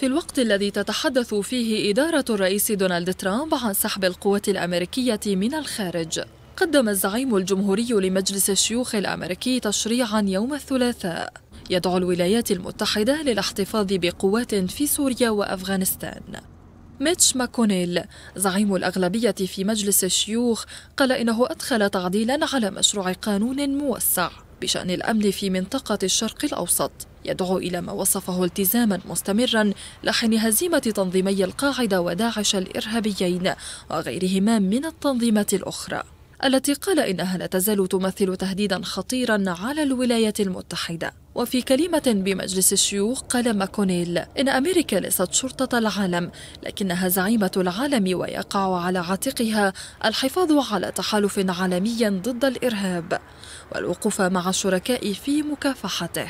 في الوقت الذي تتحدث فيه إدارة الرئيس دونالد ترامب عن سحب القوة الأمريكية من الخارج قدم الزعيم الجمهوري لمجلس الشيوخ الأمريكي تشريعا يوم الثلاثاء يدعو الولايات المتحدة للاحتفاظ بقوات في سوريا وأفغانستان ميتش ماكونيل زعيم الأغلبية في مجلس الشيوخ قال إنه أدخل تعديلا على مشروع قانون موسع بشأن الأمن في منطقة الشرق الأوسط يدعو إلى ما وصفه التزاما مستمرا لحن هزيمة تنظيمي القاعدة وداعش الإرهابيين وغيرهما من التنظيمات الأخرى التي قال إنها لا تزال تمثل تهديدا خطيرا على الولايات المتحدة وفي كلمة بمجلس الشيوخ قال ماكونيل إن أمريكا ليست شرطة العالم لكنها زعيمة العالم ويقع على عاتقها الحفاظ على تحالف عالمي ضد الإرهاب والوقوف مع الشركاء في مكافحته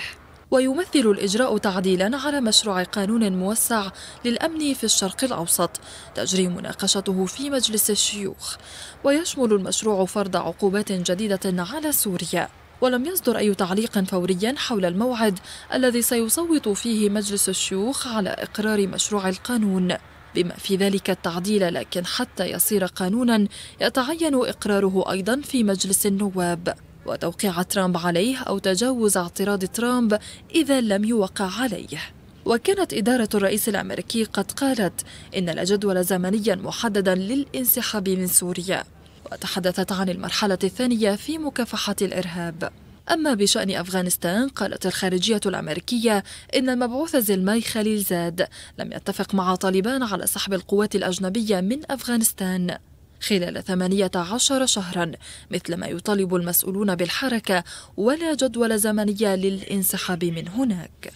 ويمثل الإجراء تعديلا على مشروع قانون موسع للأمن في الشرق الأوسط تجري مناقشته في مجلس الشيوخ ويشمل المشروع فرض عقوبات جديدة على سوريا ولم يصدر أي تعليق فوريا حول الموعد الذي سيصوت فيه مجلس الشيوخ على إقرار مشروع القانون بما في ذلك التعديل لكن حتى يصير قانونا يتعين إقراره أيضا في مجلس النواب وتوقيع ترامب عليه أو تجاوز اعتراض ترامب إذا لم يوقع عليه وكانت إدارة الرئيس الأمريكي قد قالت إن لا جدول زمنيا محددا للانسحاب من سوريا وتحدثت عن المرحلة الثانية في مكافحة الإرهاب أما بشأن أفغانستان قالت الخارجية الأمريكية إن المبعوث زلماي خليل زاد لم يتفق مع طالبان على سحب القوات الأجنبية من أفغانستان خلال 18 شهرا مثل ما يطالب المسؤولون بالحركة ولا جدول زمني للانسحاب من هناك